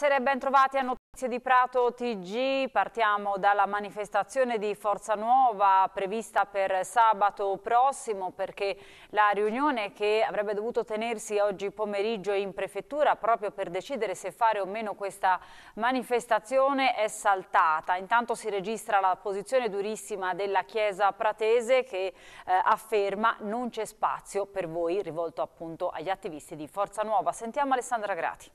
Buonasera ben trovati a Notizie di Prato TG. Partiamo dalla manifestazione di Forza Nuova prevista per sabato prossimo perché la riunione che avrebbe dovuto tenersi oggi pomeriggio in prefettura proprio per decidere se fare o meno questa manifestazione è saltata. Intanto si registra la posizione durissima della Chiesa pratese che eh, afferma non c'è spazio per voi rivolto appunto agli attivisti di Forza Nuova. Sentiamo Alessandra Grati.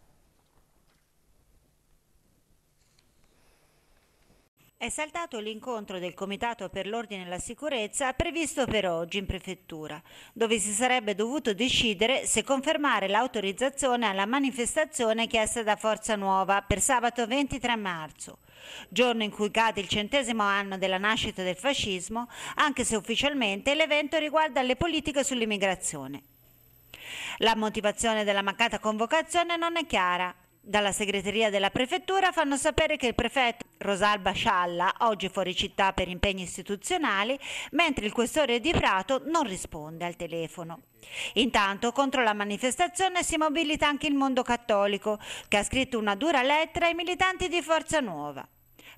È saltato l'incontro del Comitato per l'Ordine e la Sicurezza previsto per oggi in prefettura, dove si sarebbe dovuto decidere se confermare l'autorizzazione alla manifestazione chiesta da Forza Nuova per sabato 23 marzo, giorno in cui cade il centesimo anno della nascita del fascismo, anche se ufficialmente l'evento riguarda le politiche sull'immigrazione. La motivazione della mancata convocazione non è chiara, dalla segreteria della prefettura fanno sapere che il prefetto Rosalba Scialla oggi fuori città per impegni istituzionali, mentre il questore di Prato non risponde al telefono. Intanto contro la manifestazione si mobilita anche il mondo cattolico, che ha scritto una dura lettera ai militanti di Forza Nuova.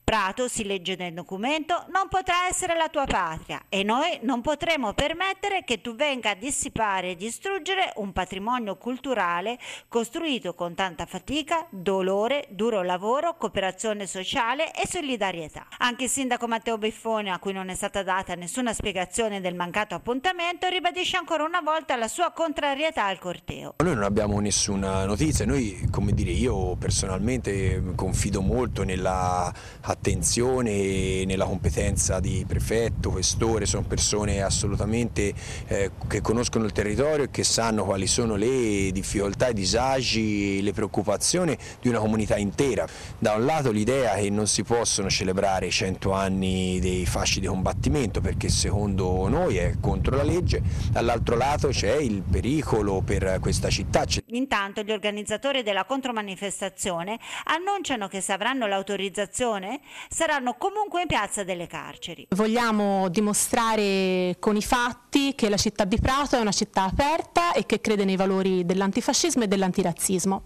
Prato, si legge nel documento, non potrà essere la tua patria e noi non potremo permettere che tu venga a dissipare e distruggere un patrimonio culturale costruito con tanta fatica, dolore, duro lavoro, cooperazione sociale e solidarietà. Anche il sindaco Matteo Biffone, a cui non è stata data nessuna spiegazione del mancato appuntamento, ribadisce ancora una volta la sua contrarietà al corteo. Noi non abbiamo nessuna notizia, noi come dire io personalmente confido molto nella attività attenzione, nella competenza di prefetto, questore, sono persone assolutamente eh, che conoscono il territorio e che sanno quali sono le difficoltà, i disagi, le preoccupazioni di una comunità intera. Da un lato l'idea che non si possono celebrare i 100 anni dei fasci di combattimento perché secondo noi è contro la legge, dall'altro lato c'è il pericolo per questa città. Intanto gli organizzatori della contromanifestazione annunciano che se avranno l'autorizzazione saranno comunque in piazza delle carceri. Vogliamo dimostrare con i fatti che la città di Prato è una città aperta e che crede nei valori dell'antifascismo e dell'antirazzismo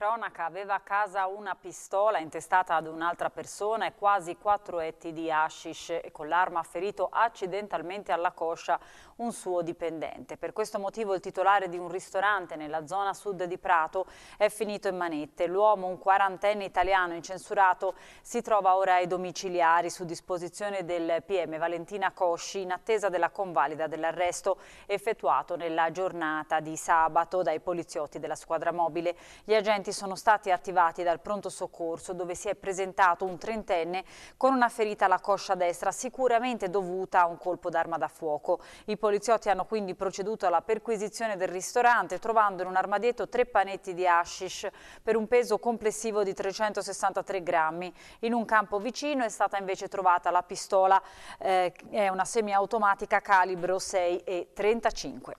cronaca, aveva a casa una pistola intestata ad un'altra persona e quasi quattro etti di hashish e con l'arma ha ferito accidentalmente alla coscia un suo dipendente. Per questo motivo il titolare di un ristorante nella zona sud di Prato è finito in manette. L'uomo, un quarantenne italiano incensurato, si trova ora ai domiciliari su disposizione del PM Valentina Cosci in attesa della convalida dell'arresto effettuato nella giornata di sabato dai poliziotti della squadra mobile. Gli agenti interventi sono stati attivati dal pronto soccorso dove si è presentato un trentenne con una ferita alla coscia destra sicuramente dovuta a un colpo d'arma da fuoco. I poliziotti hanno quindi proceduto alla perquisizione del ristorante trovando in un armadietto tre panetti di hashish per un peso complessivo di 363 grammi. In un campo vicino è stata invece trovata la pistola, eh, è una semiautomatica calibro 6 e 35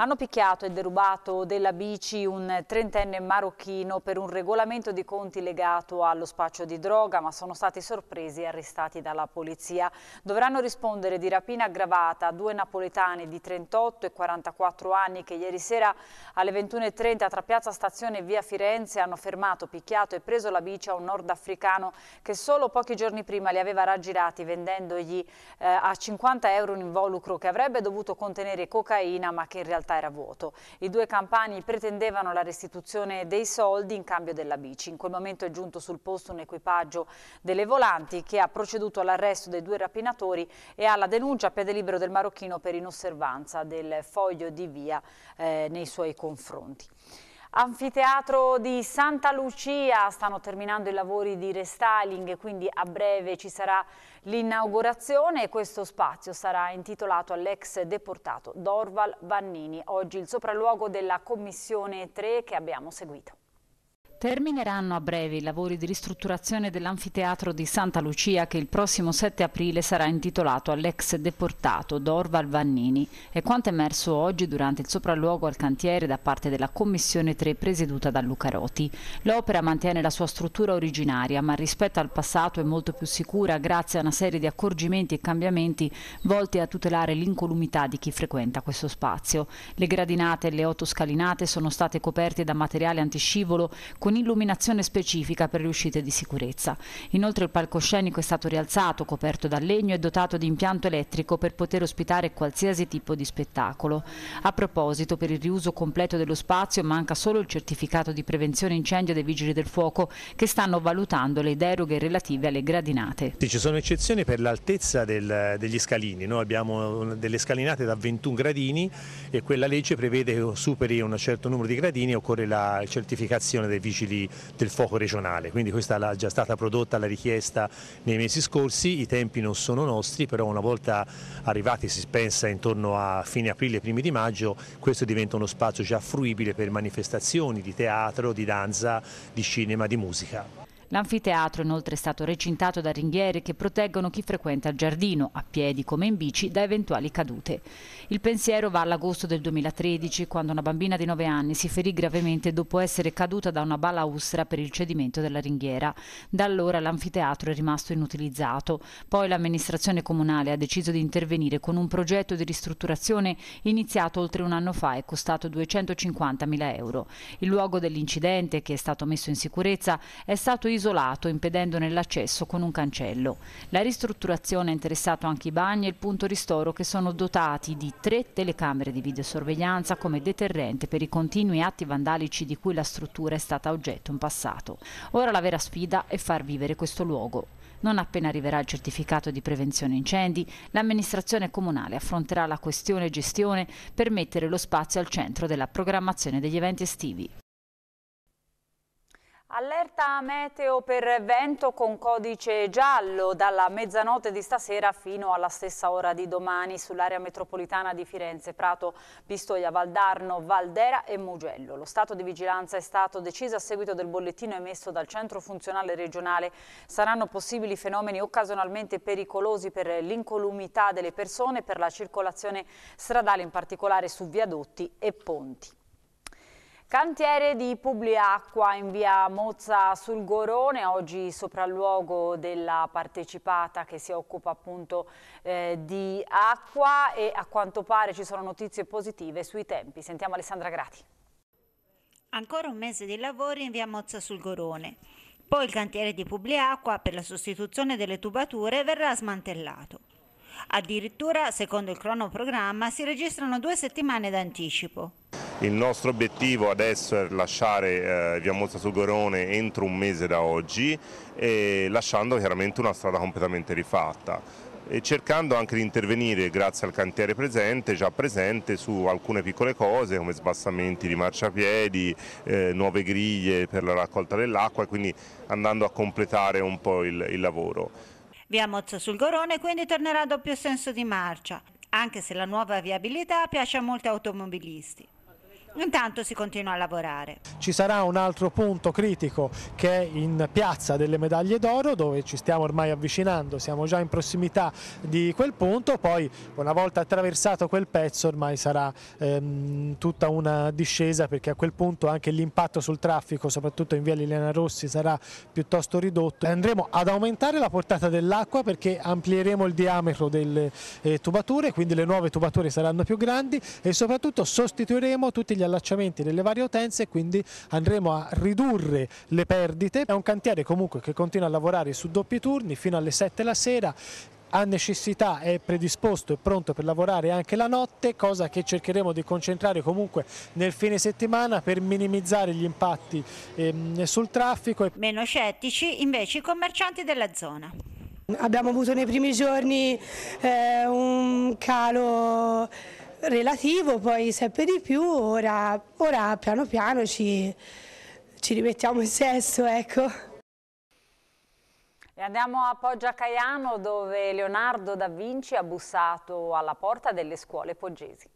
hanno picchiato e derubato della bici un trentenne marocchino per un regolamento di conti legato allo spaccio di droga, ma sono stati sorpresi e arrestati dalla polizia. Dovranno rispondere di rapina aggravata a due napoletani di 38 e 44 anni che ieri sera alle 21.30 tra Piazza Stazione e Via Firenze hanno fermato, picchiato e preso la bici a un nordafricano che solo pochi giorni prima li aveva raggirati vendendogli eh, a 50 euro un involucro che avrebbe dovuto contenere cocaina ma che in realtà realtà era vuoto. I due campani pretendevano la restituzione dei soldi in cambio della bici. In quel momento è giunto sul posto un equipaggio delle volanti che ha proceduto all'arresto dei due rapinatori e alla denuncia a piede libero del marocchino per inosservanza del foglio di via eh, nei suoi confronti. Anfiteatro di Santa Lucia, stanno terminando i lavori di restyling, quindi a breve ci sarà L'inaugurazione e questo spazio sarà intitolato all'ex deportato Dorval Vannini, oggi il sopralluogo della Commissione 3 che abbiamo seguito. Termineranno a breve i lavori di ristrutturazione dell'anfiteatro di Santa Lucia che il prossimo 7 aprile sarà intitolato all'ex deportato Dorval Vannini. È quanto emerso oggi durante il sopralluogo al cantiere da parte della Commissione 3 presieduta da Luca Roti. L'opera mantiene la sua struttura originaria ma rispetto al passato è molto più sicura grazie a una serie di accorgimenti e cambiamenti volti a tutelare l'incolumità di chi frequenta questo spazio. Le gradinate e le otto scalinate sono state coperte da materiale antiscivolo con con illuminazione specifica per le uscite di sicurezza. Inoltre il palcoscenico è stato rialzato, coperto da legno e dotato di impianto elettrico per poter ospitare qualsiasi tipo di spettacolo. A proposito, per il riuso completo dello spazio manca solo il certificato di prevenzione incendio dei Vigili del Fuoco che stanno valutando le deroghe relative alle gradinate. Sì, ci sono eccezioni per l'altezza degli scalini, noi abbiamo delle scalinate da 21 gradini e quella legge prevede che superi un certo numero di gradini occorre la certificazione dei Vigili difficili del fuoco regionale, quindi questa è già stata prodotta la richiesta nei mesi scorsi, i tempi non sono nostri, però una volta arrivati si pensa intorno a fine aprile, primi di maggio, questo diventa uno spazio già fruibile per manifestazioni di teatro, di danza, di cinema, di musica. L'anfiteatro inoltre è stato recintato da ringhiere che proteggono chi frequenta il giardino, a piedi come in bici, da eventuali cadute. Il pensiero va all'agosto del 2013, quando una bambina di 9 anni si ferì gravemente dopo essere caduta da una balaustra per il cedimento della ringhiera. Da allora l'anfiteatro è rimasto inutilizzato. Poi l'amministrazione comunale ha deciso di intervenire con un progetto di ristrutturazione iniziato oltre un anno fa e costato 250 mila euro. Il luogo dell'incidente, che è stato messo in sicurezza, è stato isolato, impedendone l'accesso con un cancello. La ristrutturazione ha interessato anche i bagni e il punto ristoro che sono dotati di tre telecamere di videosorveglianza come deterrente per i continui atti vandalici di cui la struttura è stata oggetto in passato. Ora la vera sfida è far vivere questo luogo. Non appena arriverà il certificato di prevenzione incendi, l'amministrazione comunale affronterà la questione gestione per mettere lo spazio al centro della programmazione degli eventi estivi. Allerta meteo per vento con codice giallo dalla mezzanotte di stasera fino alla stessa ora di domani sull'area metropolitana di Firenze, Prato, Pistoia, Valdarno, Valdera e Mugello. Lo stato di vigilanza è stato deciso a seguito del bollettino emesso dal centro funzionale regionale. Saranno possibili fenomeni occasionalmente pericolosi per l'incolumità delle persone, e per la circolazione stradale in particolare su viadotti e ponti. Cantiere di Publiacqua in via Mozza sul Gorone, oggi sopralluogo della partecipata che si occupa appunto eh, di acqua e a quanto pare ci sono notizie positive sui tempi. Sentiamo Alessandra Grati. Ancora un mese di lavori in via Mozza sul Gorone. Poi il cantiere di Publiacqua per la sostituzione delle tubature verrà smantellato. Addirittura, secondo il cronoprogramma, si registrano due settimane d'anticipo. Il nostro obiettivo adesso è lasciare eh, Via Mozza sul Gorone entro un mese da oggi, lasciando chiaramente una strada completamente rifatta e cercando anche di intervenire grazie al cantiere presente, già presente su alcune piccole cose come sbassamenti di marciapiedi, eh, nuove griglie per la raccolta dell'acqua e quindi andando a completare un po' il, il lavoro. Via Mozza sul Gorone quindi tornerà a doppio senso di marcia, anche se la nuova viabilità piace a molti automobilisti. Intanto si continua a lavorare. Ci sarà un altro punto critico che è in Piazza delle Medaglie d'Oro dove ci stiamo ormai avvicinando, siamo già in prossimità di quel punto, poi una volta attraversato quel pezzo ormai sarà ehm, tutta una discesa perché a quel punto anche l'impatto sul traffico, soprattutto in via Liliana Rossi, sarà piuttosto ridotto. Andremo ad aumentare la portata dell'acqua perché amplieremo il diametro delle eh, tubature, quindi le nuove tubature saranno più grandi e soprattutto sostituiremo tutti gli gli allacciamenti delle varie utenze e quindi andremo a ridurre le perdite. È un cantiere comunque che continua a lavorare su doppi turni fino alle 7 la sera, ha necessità, è predisposto e pronto per lavorare anche la notte, cosa che cercheremo di concentrare comunque nel fine settimana per minimizzare gli impatti ehm, sul traffico. Meno scettici invece i commercianti della zona. Abbiamo avuto nei primi giorni eh, un calo relativo, poi sempre di più, ora, ora piano piano ci, ci rimettiamo in sesso, ecco. E andiamo a Poggia Caiano dove Leonardo da Vinci ha bussato alla porta delle scuole poggesi.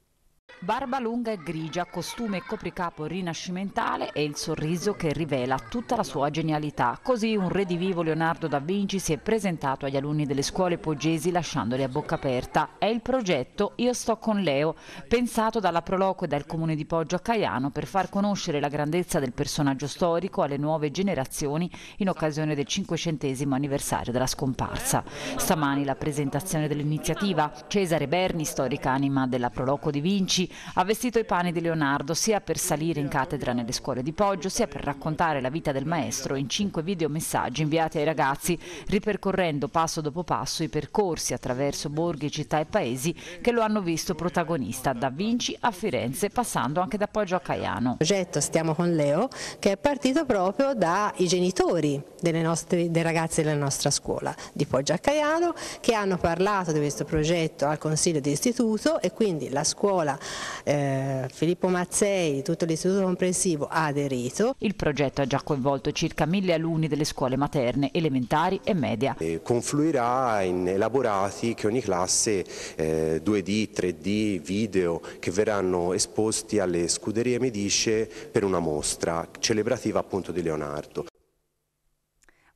Barba lunga e grigia, costume e copricapo rinascimentale e il sorriso che rivela tutta la sua genialità. Così un redivivo Leonardo da Vinci si è presentato agli alunni delle scuole poggesi lasciandoli a bocca aperta. È il progetto Io sto con Leo, pensato dalla Proloco e dal comune di Poggio a Caiano per far conoscere la grandezza del personaggio storico alle nuove generazioni in occasione del cinquecentesimo anniversario della scomparsa. Stamani la presentazione dell'iniziativa. Cesare Berni, storica anima della Proloco di Vinci, Parigi, ha vestito i panni di Leonardo sia per salire in cattedra nelle scuole di Poggio, sia per raccontare la vita del maestro in cinque videomessaggi inviati ai ragazzi, ripercorrendo passo dopo passo i percorsi attraverso borghi, città e paesi che lo hanno visto protagonista da Vinci a Firenze, passando anche da Poggio a Caiano. Il progetto Stiamo con Leo, che è partito proprio dai genitori nostre, dei ragazzi della nostra scuola di Poggio a Caiano, che hanno parlato di questo progetto al Consiglio di Istituto e quindi la scuola eh, Filippo Mazzei, tutto l'istituto comprensivo ha aderito. Il progetto ha già coinvolto circa mille alunni delle scuole materne, elementari e media. E confluirà in elaborati che ogni classe eh, 2D, 3D, video che verranno esposti alle scuderie Medice per una mostra celebrativa appunto di Leonardo.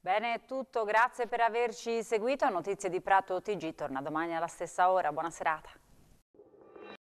Bene, è tutto, grazie per averci seguito. Notizie di Prato TG torna domani alla stessa ora. Buona serata.